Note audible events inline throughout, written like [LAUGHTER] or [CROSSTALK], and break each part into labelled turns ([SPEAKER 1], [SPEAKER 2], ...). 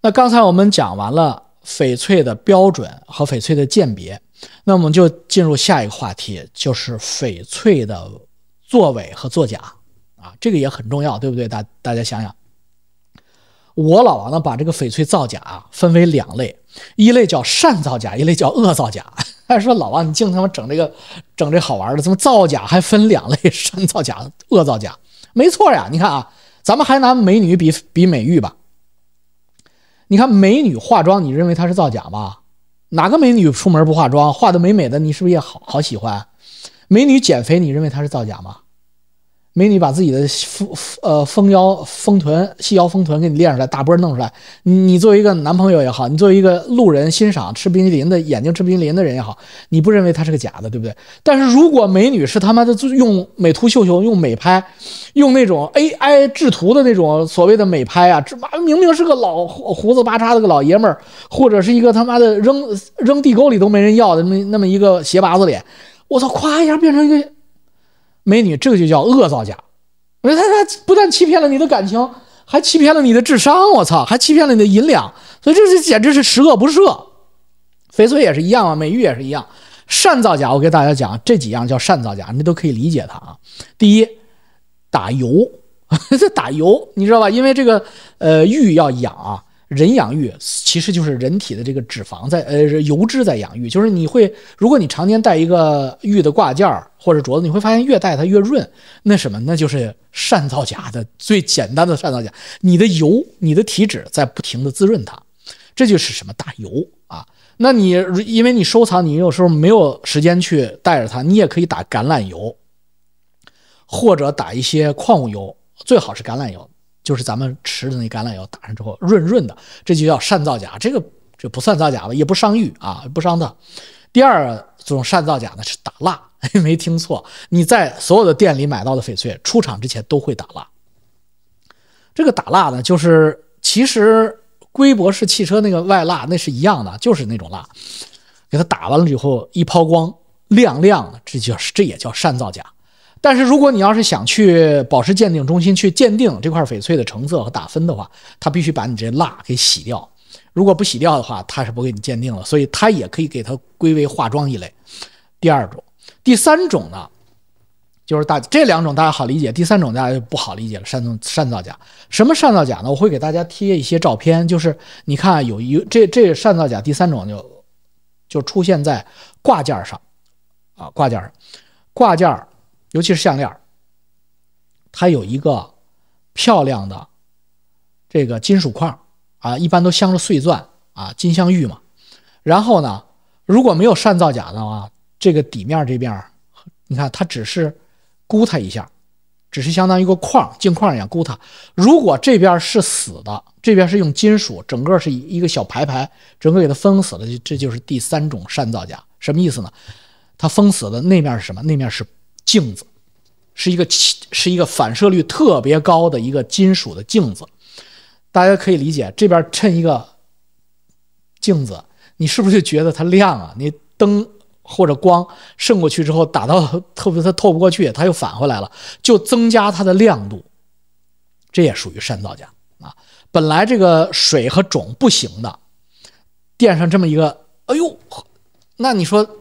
[SPEAKER 1] 那刚才我们讲完了翡翠的标准和翡翠的鉴别，那我们就进入下一个话题，就是翡翠的作伪和作假啊，这个也很重要，对不对？大大家想想，我老王呢把这个翡翠造假分为两类，一类叫善造假，一类叫恶造假。还 [LAUGHS] 说老王你净他妈整这个，整这好玩的，怎么造假还分两类，善造假、恶造假？没错呀，你看啊，咱们还拿美女比比美玉吧。你看美女化妆，你认为她是造假吗？哪个美女出门不化妆，化的美美的，你是不是也好好喜欢？美女减肥，你认为她是造假吗？美女把自己的丰呃丰腰丰臀细腰丰臀给你练出来，大波儿弄出来，你作为一个男朋友也好，你作为一个路人欣赏吃冰淇淋的眼睛吃冰淇淋的人也好，你不认为他是个假的，对不对？但是如果美女是他妈的用美图秀秀、用美拍、用那种 AI 制图的那种所谓的美拍啊，这妈明明是个老胡子八叉的个老爷们儿，或者是一个他妈的扔扔地沟里都没人要的那么那么一个鞋拔子脸，我操，咵一下变成一个。美女，这个就叫恶造假。我说他他不但欺骗了你的感情，还欺骗了你的智商。我操，还欺骗了你的银两。所以这是简直是十恶不赦。翡翠也是一样啊，美玉也是一样。善造假，我给大家讲这几样叫善造假，你都可以理解它啊。第一，打油，这 [LAUGHS] 打油，你知道吧？因为这个呃玉要养啊。人养玉其实就是人体的这个脂肪在，呃，油脂在养玉，就是你会，如果你常年戴一个玉的挂件儿或者镯子，你会发现越戴它越润。那什么？那就是善造假的最简单的善造假，你的油，你的体脂在不停的滋润它，这就是什么大油啊。那你因为你收藏，你有时候没有时间去带着它，你也可以打橄榄油，或者打一些矿物油，最好是橄榄油。就是咱们吃的那橄榄油打上之后润润的，这就叫善造假，这个这不算造假了，也不伤玉啊，不伤的。第二种善造假呢是打蜡，[LAUGHS] 没听错，你在所有的店里买到的翡翠出厂之前都会打蜡。这个打蜡呢，就是其实龟博士汽车那个外蜡那是一样的，就是那种蜡，给它打完了以后一抛光，亮亮的，这就是这也叫善造假。但是如果你要是想去宝石鉴定中心去鉴定这块翡翠的成色和打分的话，他必须把你这蜡给洗掉。如果不洗掉的话，他是不给你鉴定了。所以，他也可以给它归为化妆一类。第二种、第三种呢，就是大这两种大家好理解，第三种大家就不好理解了。善造善造假，什么善造假呢？我会给大家贴一些照片，就是你看有一这这善造假第三种就就出现在挂件上啊，挂件上，挂件。尤其是项链它有一个漂亮的这个金属框啊，一般都镶着碎钻啊，金镶玉嘛。然后呢，如果没有善造假的话，这个底面这边，你看它只是箍它一下，只是相当于一个框，镜框一样箍它。如果这边是死的，这边是用金属，整个是一一个小排排，整个给它封死了，这就是第三种善造假。什么意思呢？它封死的那面是什么？那面是。镜子是一个是，一个反射率特别高的一个金属的镜子，大家可以理解。这边衬一个镜子，你是不是就觉得它亮啊？你灯或者光渗过去之后，打到特别它透不过去，它又返回来了，就增加它的亮度。这也属于山造假啊！本来这个水和种不行的，垫上这么一个，哎呦，那你说？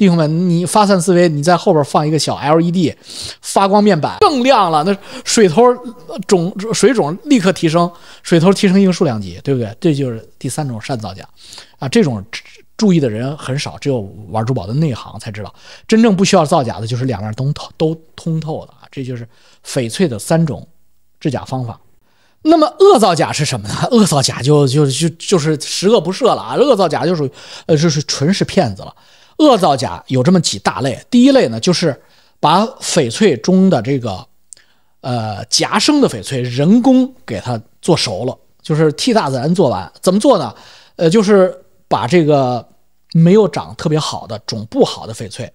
[SPEAKER 1] 弟兄们，你发散思维，你在后边放一个小 LED 发光面板，更亮了，那水头肿水种立刻提升，水头提升一个数量级，对不对？这就是第三种善造假，啊，这种注意的人很少，只有玩珠宝的内行才知道。真正不需要造假的，就是两面都透都通透的啊，这就是翡翠的三种制假方法。那么恶造假是什么呢？[LAUGHS] 恶造假就就就就是十恶不赦了啊，恶造假就属于呃，就是纯是骗子了。恶造假有这么几大类，第一类呢，就是把翡翠中的这个，呃，夹生的翡翠人工给它做熟了，就是替大自然做完。怎么做呢？呃，就是把这个没有长特别好的、种不好的翡翠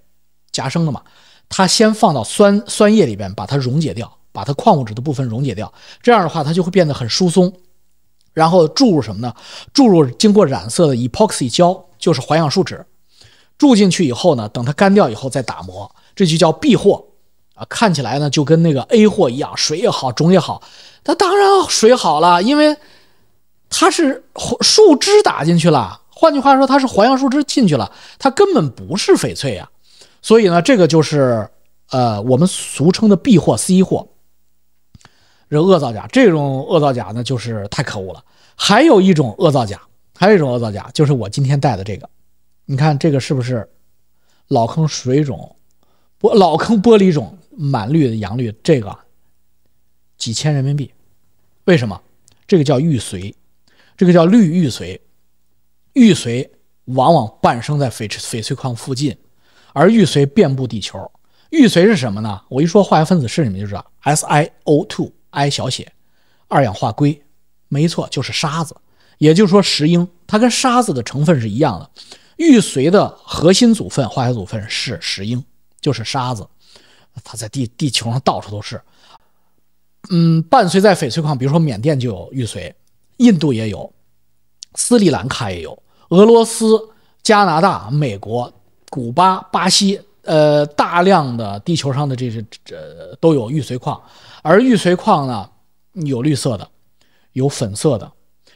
[SPEAKER 1] 夹生的嘛，它先放到酸酸液里边，把它溶解掉，把它矿物质的部分溶解掉，这样的话它就会变得很疏松，然后注入什么呢？注入经过染色的 epoxy 胶，就是环氧树脂。住进去以后呢，等它干掉以后再打磨，这就叫 B 货啊！看起来呢就跟那个 A 货一样，水也好，种也好，它当然水好了，因为它是树枝打进去了。换句话说，它是环氧树脂进去了，它根本不是翡翠啊！所以呢，这个就是呃我们俗称的 B 货、C 货。这恶造假，这种恶造假呢就是太可恶了。还有一种恶造假，还有一种恶造假就是我今天带的这个。你看这个是不是老坑水种？玻老坑玻璃种满绿的阳绿，这个几千人民币？为什么？这个叫玉髓，这个叫绿玉髓。玉髓往往伴生在翡翠翡翠矿附近，而玉髓遍布地球。玉髓是什么呢？我一说化学分子式，你们就知道：SiO2，i 小写，二氧化硅。没错，就是沙子，也就是说石英，它跟沙子的成分是一样的。玉髓的核心组分、化学组分是石英，就是沙子，它在地地球上到处都是。嗯，伴随在翡翠矿，比如说缅甸就有玉髓，印度也有，斯里兰卡也有，俄罗斯、加拿大、美国、古巴、巴西，呃，大量的地球上的这些这都有玉髓矿。而玉髓矿呢，有绿色的，有粉色的，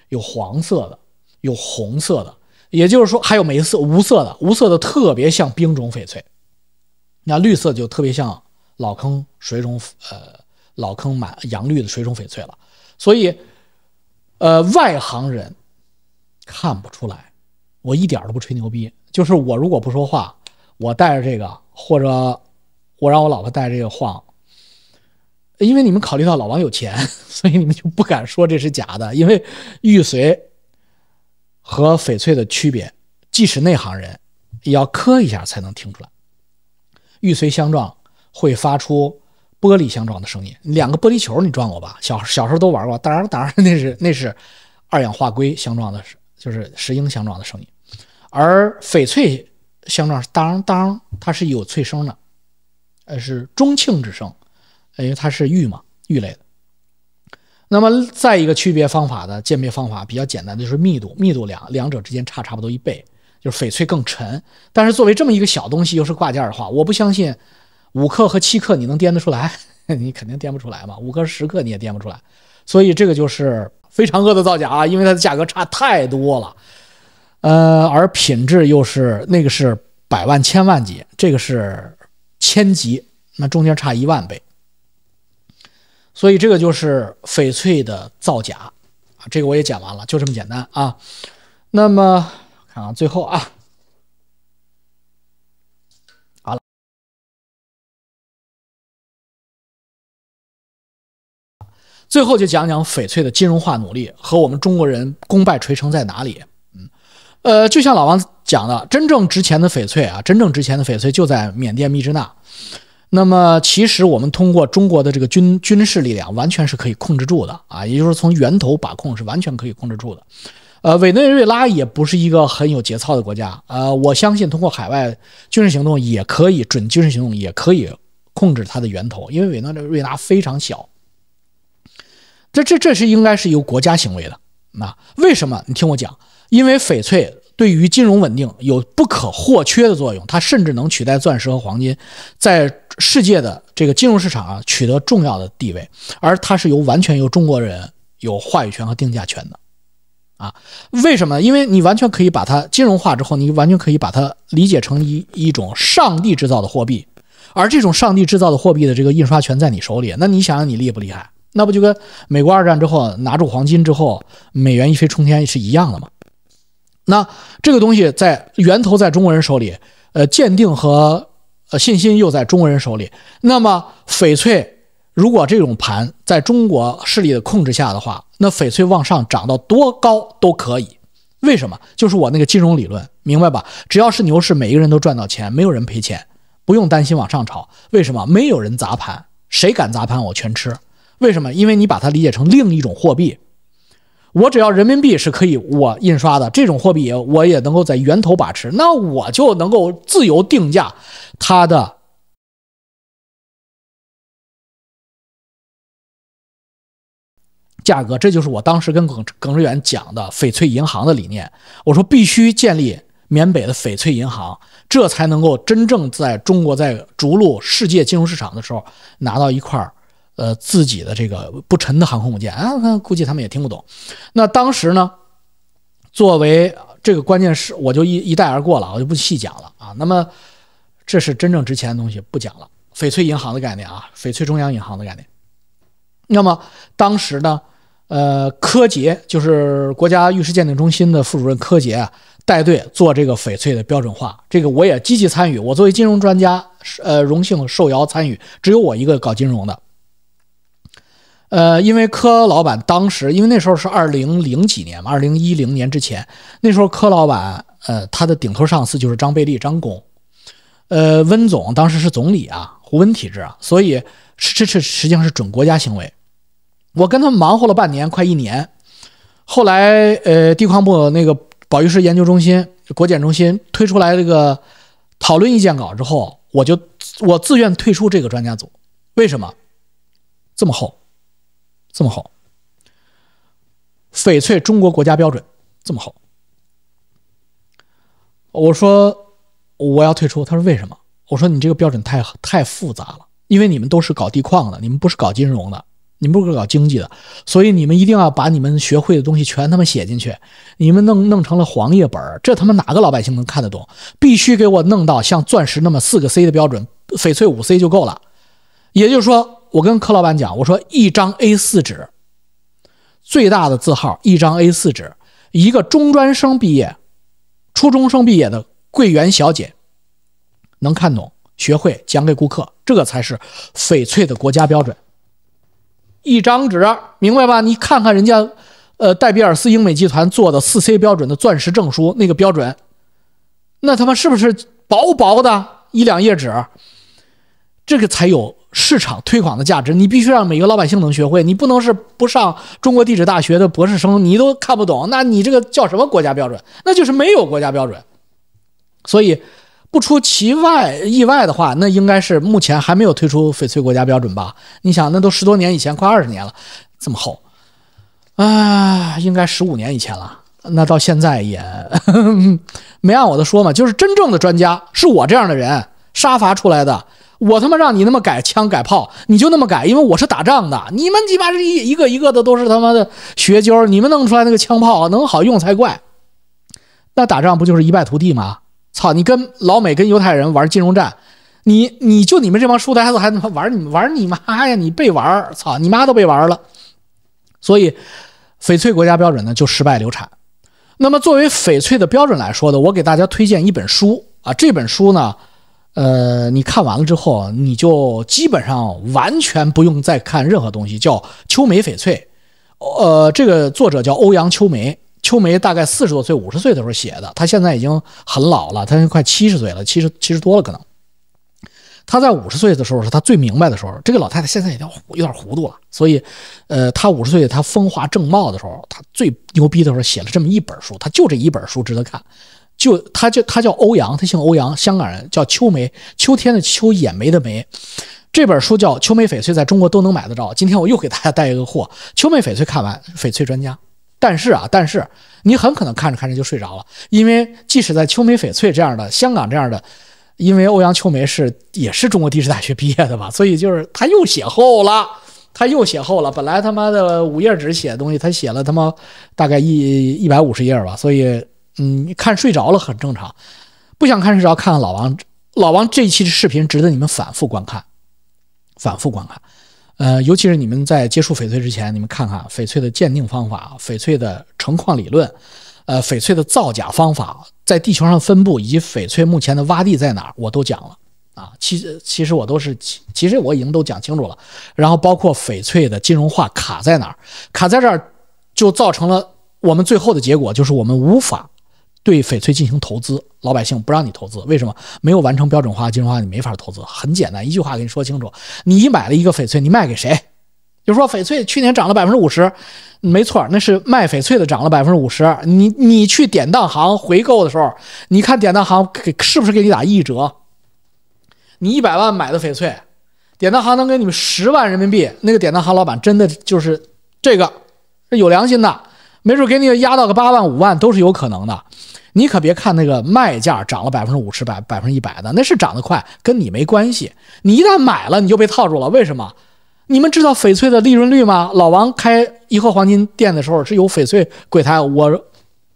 [SPEAKER 1] 有黄色的，有红色的。也就是说，还有没色、无色的、无色的，特别像冰种翡翠；那绿色就特别像老坑水种，呃，老坑满阳绿的水种翡翠了。所以，呃，外行人看不出来。我一点都不吹牛逼，就是我如果不说话，我带着这个，或者我让我老婆带着这个晃。因为你们考虑到老王有钱，[LAUGHS] 所以你们就不敢说这是假的，因为玉髓。和翡翠的区别，即使内行人，也要磕一下才能听出来。玉髓相撞会发出玻璃相撞的声音，两个玻璃球你撞过吧？小小时候都玩过，当然当然那是那是二氧化硅相撞的，就是石英相撞的声音。而翡翠相撞当当，它是有脆声的，呃是中庆之声，因为它是玉嘛，玉类的。那么再一个区别方法的鉴别方法比较简单的就是密度，密度两两者之间差差不多一倍，就是翡翠更沉。但是作为这么一个小东西又是挂件的话，我不相信五克和七克你能掂得出来，[LAUGHS] 你肯定掂不出来嘛。五克十克你也掂不出来，所以这个就是非常恶的造假啊，因为它的价格差太多了，呃，而品质又是那个是百万千万级，这个是千级，那中间差一万倍。所以这个就是翡翠的造假啊，这个我也讲完了，就这么简单啊。那么，看啊，最后啊，好了，最后就讲讲翡翠的金融化努力和我们中国人功败垂成在哪里。嗯，呃，就像老王讲的，真正值钱的翡翠啊，真正值钱的翡翠就在缅甸密支那。那么，其实我们通过中国的这个军军事力量，完全是可以控制住的啊！也就是从源头把控，是完全可以控制住的。呃，委内瑞拉也不是一个很有节操的国家。呃，我相信通过海外军事行动也可以，准军事行动也可以控制它的源头，因为委内瑞拉非常小。这、这、这是应该是由国家行为的。那为什么？你听我讲，因为翡翠。对于金融稳定有不可或缺的作用，它甚至能取代钻石和黄金，在世界的这个金融市场啊取得重要的地位，而它是由完全由中国人有话语权和定价权的，啊，为什么呢？因为你完全可以把它金融化之后，你完全可以把它理解成一一种上帝制造的货币，而这种上帝制造的货币的这个印刷权在你手里，那你想想你厉不厉害？那不就跟美国二战之后拿住黄金之后美元一飞冲天是一样的吗？那这个东西在源头在中国人手里，呃，鉴定和呃信心又在中国人手里。那么翡翠如果这种盘在中国势力的控制下的话，那翡翠往上涨到多高都可以。为什么？就是我那个金融理论，明白吧？只要是牛市，每个人都赚到钱，没有人赔钱，不用担心往上炒。为什么？没有人砸盘，谁敢砸盘我全吃。为什么？因为你把它理解成另一种货币。我只要人民币是可以我印刷的这种货币，我也能够在源头把持，那我就能够自由定价它的价格。这就是我当时跟耿耿志远讲的翡翠银行的理念。我说必须建立缅北的翡翠银行，这才能够真正在中国在逐鹿世界金融市场的时候拿到一块儿。呃，自己的这个不沉的航空母舰啊，[LAUGHS] 估计他们也听不懂。那当时呢，作为这个关键是，我就一一带而过了，我就不细讲了啊。那么，这是真正值钱的东西，不讲了。翡翠银行的概念啊，翡翠中央银行的概念。那么当时呢，呃，柯洁就是国家玉石鉴定中心的副主任柯洁啊，带队做这个翡翠的标准化，这个我也积极参与。我作为金融专家，呃，荣幸受邀参与，只有我一个搞金融的。呃，因为柯老板当时，因为那时候是二零零几年嘛，二零一零年之前，那时候柯老板，呃，他的顶头上司就是张贝利张工，呃，温总当时是总理啊，胡温体制啊，所以是这这实际上是准国家行为。我跟他忙活了半年，快一年，后来呃，地矿部那个保玉石研究中心、国检中心推出来这个讨论意见稿之后，我就我自愿退出这个专家组，为什么这么厚？这么好，翡翠中国国家标准这么好。我说我要退出，他说为什么？我说你这个标准太太复杂了，因为你们都是搞地矿的，你们不是搞金融的，你们不是搞经济的，所以你们一定要把你们学会的东西全他妈写进去，你们弄弄成了黄页本，这他妈哪个老百姓能看得懂？必须给我弄到像钻石那么四个 C 的标准，翡翠五 C 就够了，也就是说。我跟柯老板讲，我说一张 A4 纸，最大的字号，一张 A4 纸，一个中专生毕业、初中生毕业的柜员小姐，能看懂、学会讲给顾客，这个才是翡翠的国家标准。一张纸，明白吧？你看看人家，呃，戴比尔斯英美集团做的四 C 标准的钻石证书，那个标准，那他妈是不是薄薄的一两页纸？这个才有。市场推广的价值，你必须让每个老百姓能学会。你不能是不上中国地质大学的博士生，你都看不懂，那你这个叫什么国家标准？那就是没有国家标准。所以不出其外意外的话，那应该是目前还没有推出翡翠国家标准吧？你想，那都十多年以前，快二十年了，这么厚啊，应该十五年以前了。那到现在也 [LAUGHS] 没按我的说嘛，就是真正的专家是我这样的人杀伐出来的。我他妈让你那么改枪改炮，你就那么改，因为我是打仗的，你们鸡巴是一一个一个的都是他妈的学究，你们弄出来那个枪炮能好用才怪，那打仗不就是一败涂地吗？操，你跟老美跟犹太人玩金融战，你你就你们这帮书呆子还他妈玩你玩你妈呀，你被玩，操你妈都被玩了，所以翡翠国家标准呢就失败流产。那么作为翡翠的标准来说呢，我给大家推荐一本书啊，这本书呢。呃，你看完了之后，你就基本上完全不用再看任何东西。叫《秋梅翡翠》，呃，这个作者叫欧阳秋梅。秋梅大概四十多岁、五十岁的时候写的。她现在已经很老了，她快七十岁了，七十七十多了可能。她在五十岁的时候是她最明白的时候。这个老太太现在已经有点糊涂了，所以，呃，她五十岁她风华正茂的时候，她最牛逼的时候写了这么一本书，她就这一本书值得看。就他就他叫欧阳，他姓欧阳，香港人，叫秋梅，秋天的秋，眼梅的梅。这本书叫《秋梅翡翠》，在中国都能买得着。今天我又给大家带一个货，《秋梅翡翠》看完，翡翠专家。但是啊，但是你很可能看着看着就睡着了，因为即使在《秋梅翡翠》这样的香港这样的，因为欧阳秋梅是也是中国地质大学毕业的吧，所以就是他又写厚了，他又写厚了。本来他妈的五页纸写的东西，他写了他妈大概一一百五十页吧，所以。嗯，看睡着了很正常，不想看睡着，看看老王，老王这一期的视频值得你们反复观看，反复观看，呃，尤其是你们在接触翡翠之前，你们看看翡翠的鉴定方法，翡翠的成矿理论，呃，翡翠的造假方法，在地球上分布以及翡翠目前的洼地在哪儿，我都讲了啊，其实其实我都是，其实我已经都讲清楚了，然后包括翡翠的金融化卡在哪儿，卡在这儿就造成了我们最后的结果就是我们无法。对翡翠进行投资，老百姓不让你投资，为什么？没有完成标准化、金融化，你没法投资。很简单，一句话给你说清楚：你买了一个翡翠，你卖给谁？就说翡翠去年涨了百分之五十，没错，那是卖翡翠的涨了百分之五十。你你去典当行回购的时候，你看典当行给是不是给你打一折？你一百万买的翡翠，典当行能给你们十万人民币？那个典当行老板真的就是这个有良心的，没准给你压到个八万、五万都是有可能的。你可别看那个卖价涨了百分之五十、百百分之一百的，那是涨得快，跟你没关系。你一旦买了，你就被套住了。为什么？你们知道翡翠的利润率吗？老王开颐和黄金店的时候是有翡翠柜台，我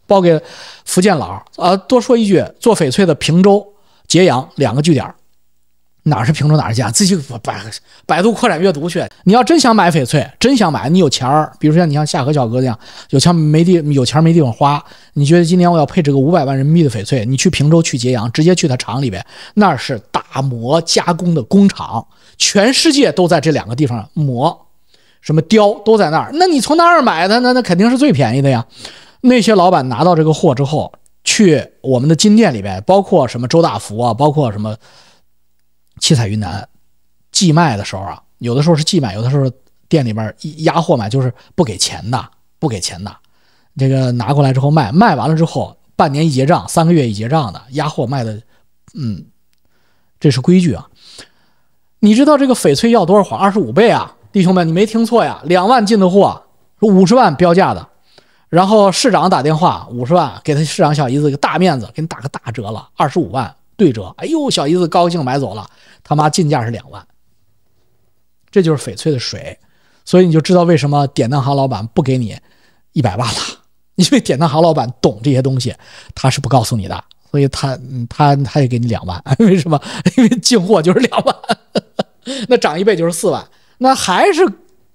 [SPEAKER 1] 包给福建佬。啊，多说一句，做翡翠的平洲、揭阳两个据点。哪是平州，哪是揭自己百百度扩展阅读去。你要真想买翡翠，真想买，你有钱儿，比如像你像夏河小哥这样，有钱没地，有钱没地方花。你觉得今年我要配置个五百万人民币的翡翠，你去平州，去揭阳，直接去他厂里边，那是打磨加工的工厂，全世界都在这两个地方磨，什么雕都在那儿。那你从那儿买的，那那肯定是最便宜的呀。那些老板拿到这个货之后，去我们的金店里边，包括什么周大福啊，包括什么。七彩云南，寄卖的时候啊，有的时候是寄卖，有的时候店里边压货卖，就是不给钱的，不给钱的。这个拿过来之后卖，卖完了之后半年一结账，三个月一结账的压货卖的，嗯，这是规矩啊。你知道这个翡翠要多少环？二十五倍啊！弟兄们，你没听错呀，两万进的货，五十万标价的。然后市长打电话，五十万给他市长小姨子一个大面子，给你打个大折了，二十五万对折。哎呦，小姨子高兴买走了。他妈进价是两万，这就是翡翠的水，所以你就知道为什么典当行老板不给你一百万了。因为典当行老板懂这些东西，他是不告诉你的，所以他他他也给你两万，[LAUGHS] 为什么？因为进货就是两万，[LAUGHS] 那涨一倍就是四万，那还是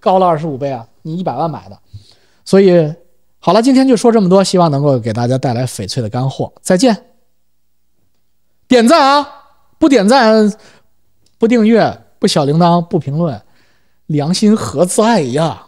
[SPEAKER 1] 高了二十五倍啊！你一百万买的，所以好了，今天就说这么多，希望能够给大家带来翡翠的干货。再见，点赞啊，不点赞。不订阅，不小铃铛，不评论，良心何在呀？